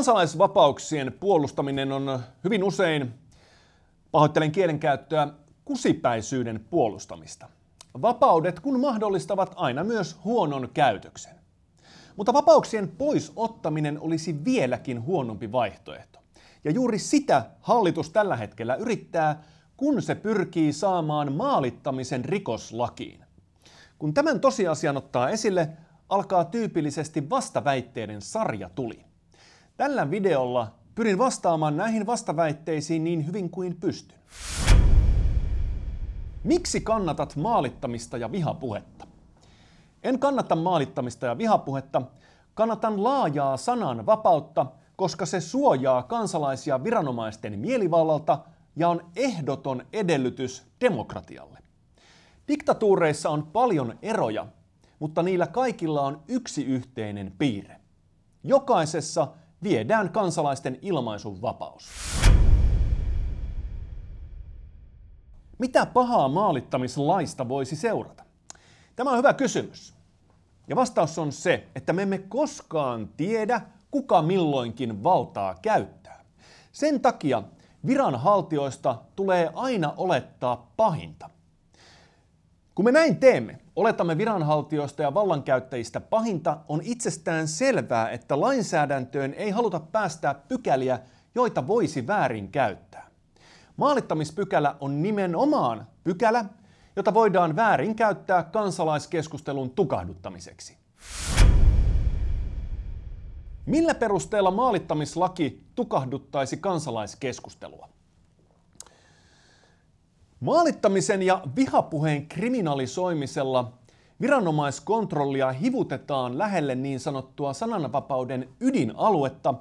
Kansalaisvapauksien puolustaminen on hyvin usein, pahoittelen kielenkäyttöä, kusipäisyyden puolustamista. Vapaudet kun mahdollistavat aina myös huonon käytöksen. Mutta vapauksien pois ottaminen olisi vieläkin huonompi vaihtoehto. Ja juuri sitä hallitus tällä hetkellä yrittää, kun se pyrkii saamaan maalittamisen rikoslakiin. Kun tämän tosiasian ottaa esille, alkaa tyypillisesti vastaväitteiden sarja tuli. Tällä videolla pyrin vastaamaan näihin vastaväitteisiin niin hyvin kuin pystyn. Miksi kannatat maalittamista ja vihapuhetta? En kannata maalittamista ja vihapuhetta. Kannatan laajaa sanan vapautta, koska se suojaa kansalaisia viranomaisten mielivallalta ja on ehdoton edellytys demokratialle. Diktatuureissa on paljon eroja, mutta niillä kaikilla on yksi yhteinen piirre. Jokaisessa viedään kansalaisten ilmaisun vapaus. Mitä pahaa maalittamislaista voisi seurata? Tämä on hyvä kysymys. Ja vastaus on se, että me emme koskaan tiedä, kuka milloinkin valtaa käyttää. Sen takia viranhaltijoista tulee aina olettaa pahinta – kun me näin teemme, oletamme viranhaltijoista ja vallankäyttäjistä pahinta, on itsestään selvää, että lainsäädäntöön ei haluta päästää pykäliä, joita voisi väärin käyttää. Maalittamispykälä on nimenomaan pykälä, jota voidaan väärin käyttää kansalaiskeskustelun tukahduttamiseksi. Millä perusteella maalittamislaki tukahduttaisi kansalaiskeskustelua? Maalittamisen ja vihapuheen kriminalisoimisella viranomaiskontrollia hivutetaan lähelle niin sanottua sananvapauden ydinaluetta,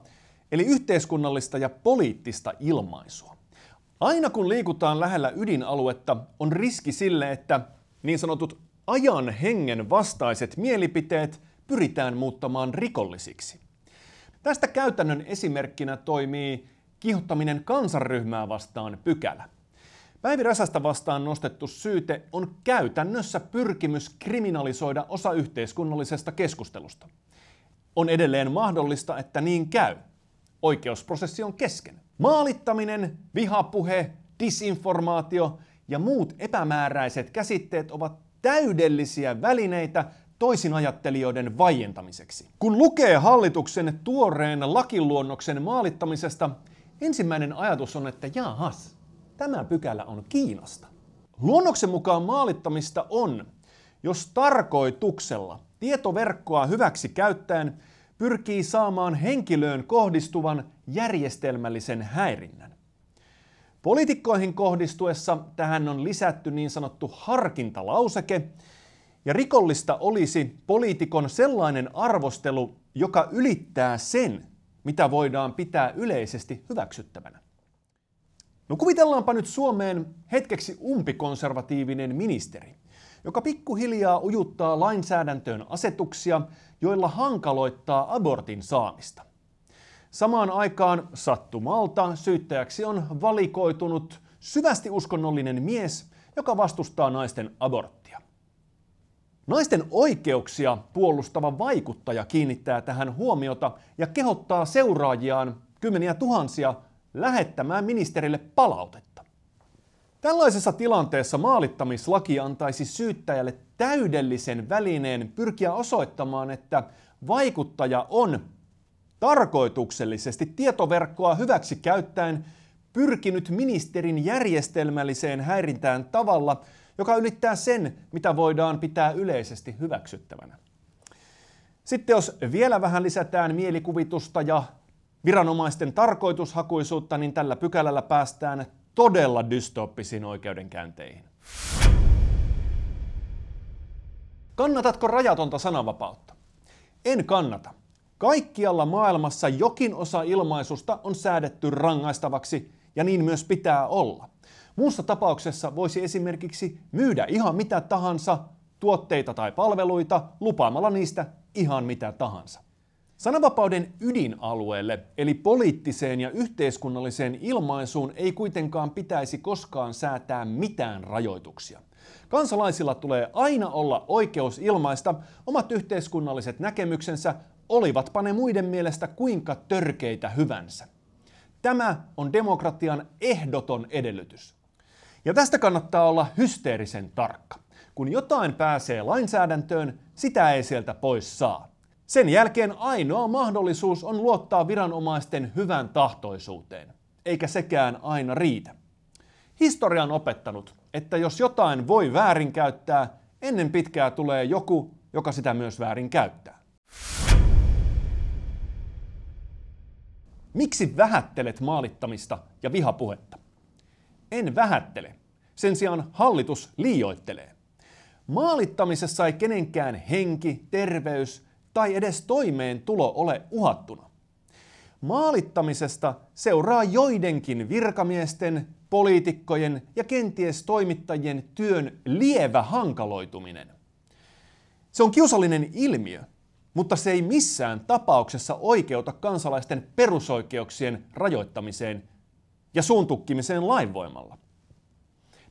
eli yhteiskunnallista ja poliittista ilmaisua. Aina kun liikutaan lähellä ydinaluetta, on riski sille, että niin sanotut ajan hengen vastaiset mielipiteet pyritään muuttamaan rikollisiksi. Tästä käytännön esimerkkinä toimii kihottaminen kansanryhmää vastaan pykälä. Päivi Räsästä vastaan nostettu syyte on käytännössä pyrkimys kriminalisoida osa yhteiskunnallisesta keskustelusta. On edelleen mahdollista, että niin käy. Oikeusprosessi on kesken. Maalittaminen, vihapuhe, disinformaatio ja muut epämääräiset käsitteet ovat täydellisiä välineitä toisin ajattelijoiden vaientamiseksi. Kun lukee hallituksen tuoreen lakiluonnoksen maalittamisesta, ensimmäinen ajatus on, että jaahas, tämä pykälä on Kiinasta. Luonnoksen mukaan maalittamista on, jos tarkoituksella tietoverkkoa hyväksi käyttäen pyrkii saamaan henkilöön kohdistuvan järjestelmällisen häirinnän. Poliitikkoihin kohdistuessa tähän on lisätty niin sanottu harkintalauseke, ja rikollista olisi poliitikon sellainen arvostelu, joka ylittää sen, mitä voidaan pitää yleisesti hyväksyttävänä. No kuvitellaanpa nyt Suomeen hetkeksi umpikonservatiivinen ministeri, joka pikkuhiljaa ujuttaa lainsäädäntöön asetuksia, joilla hankaloittaa abortin saamista. Samaan aikaan sattumalta syyttäjäksi on valikoitunut syvästi uskonnollinen mies, joka vastustaa naisten aborttia. Naisten oikeuksia puolustava vaikuttaja kiinnittää tähän huomiota ja kehottaa seuraajiaan kymmeniä tuhansia lähettämään ministerille palautetta. Tällaisessa tilanteessa maalittamislaki antaisi syyttäjälle täydellisen välineen pyrkiä osoittamaan, että vaikuttaja on tarkoituksellisesti tietoverkkoa hyväksi käyttäen pyrkinyt ministerin järjestelmälliseen häirintään tavalla, joka ylittää sen, mitä voidaan pitää yleisesti hyväksyttävänä. Sitten jos vielä vähän lisätään mielikuvitusta ja viranomaisten tarkoitushakuisuutta, niin tällä pykälällä päästään todella dystoppisiin oikeudenkäynteihin. Kannatatko rajatonta sananvapautta? En kannata. Kaikkialla maailmassa jokin osa ilmaisusta on säädetty rangaistavaksi ja niin myös pitää olla. Muussa tapauksessa voisi esimerkiksi myydä ihan mitä tahansa, tuotteita tai palveluita, lupaamalla niistä ihan mitä tahansa. Sananvapauden ydinalueelle, eli poliittiseen ja yhteiskunnalliseen ilmaisuun, ei kuitenkaan pitäisi koskaan säätää mitään rajoituksia. Kansalaisilla tulee aina olla oikeus ilmaista omat yhteiskunnalliset näkemyksensä, olivatpa ne muiden mielestä kuinka törkeitä hyvänsä. Tämä on demokratian ehdoton edellytys. Ja tästä kannattaa olla hysteerisen tarkka. Kun jotain pääsee lainsäädäntöön, sitä ei sieltä pois saa. Sen jälkeen ainoa mahdollisuus on luottaa viranomaisten hyvän tahtoisuuteen, eikä sekään aina riitä. Historia on opettanut, että jos jotain voi väärinkäyttää, ennen pitkää tulee joku, joka sitä myös väärinkäyttää. Miksi vähättelet maalittamista ja vihapuhetta? En vähättele. Sen sijaan hallitus liioittelee. Maalittamisessa ei kenenkään henki, terveys tai edes toimeentulo ole uhattuna. Maalittamisesta seuraa joidenkin virkamiesten, poliitikkojen ja kenties toimittajien työn lievä hankaloituminen. Se on kiusallinen ilmiö, mutta se ei missään tapauksessa oikeuta kansalaisten perusoikeuksien rajoittamiseen ja suuntukkimiseen lainvoimalla.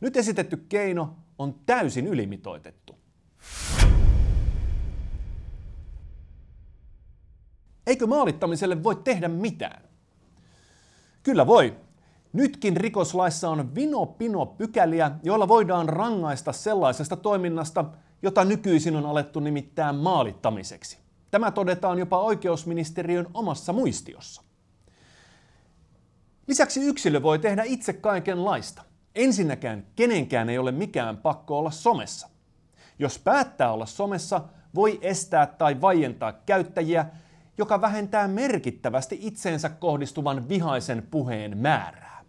Nyt esitetty keino on täysin ylimitoitettu. Eikö maalittamiselle voi tehdä mitään? Kyllä voi. Nytkin rikoslaissa on vino-pino pykäliä, joilla voidaan rangaista sellaisesta toiminnasta, jota nykyisin on alettu nimittää maalittamiseksi. Tämä todetaan jopa oikeusministeriön omassa muistiossa. Lisäksi yksilö voi tehdä itse kaikenlaista. Ensinnäkään kenenkään ei ole mikään pakko olla somessa. Jos päättää olla somessa, voi estää tai vaientaa käyttäjiä joka vähentää merkittävästi itseensä kohdistuvan vihaisen puheen määrää.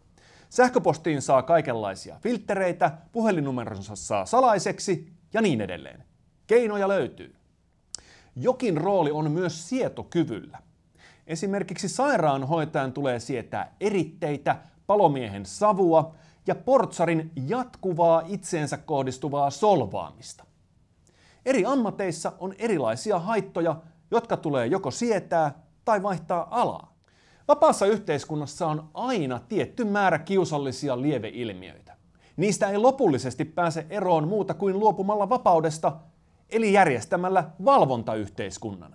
Sähköpostiin saa kaikenlaisia filttereitä, puhelinnumeronsa saa salaiseksi ja niin edelleen. Keinoja löytyy. Jokin rooli on myös sietokyvyllä. Esimerkiksi sairaanhoitajan tulee sietää eritteitä, palomiehen savua ja portsarin jatkuvaa itseensä kohdistuvaa solvaamista. Eri ammateissa on erilaisia haittoja, jotka tulee joko sietää tai vaihtaa alaa. Vapaassa yhteiskunnassa on aina tietty määrä kiusallisia lieveilmiöitä. Niistä ei lopullisesti pääse eroon muuta kuin luopumalla vapaudesta, eli järjestämällä valvontayhteiskunnan.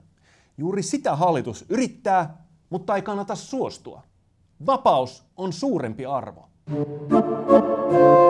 Juuri sitä hallitus yrittää, mutta ei kannata suostua. Vapaus on suurempi arvo. Thank you.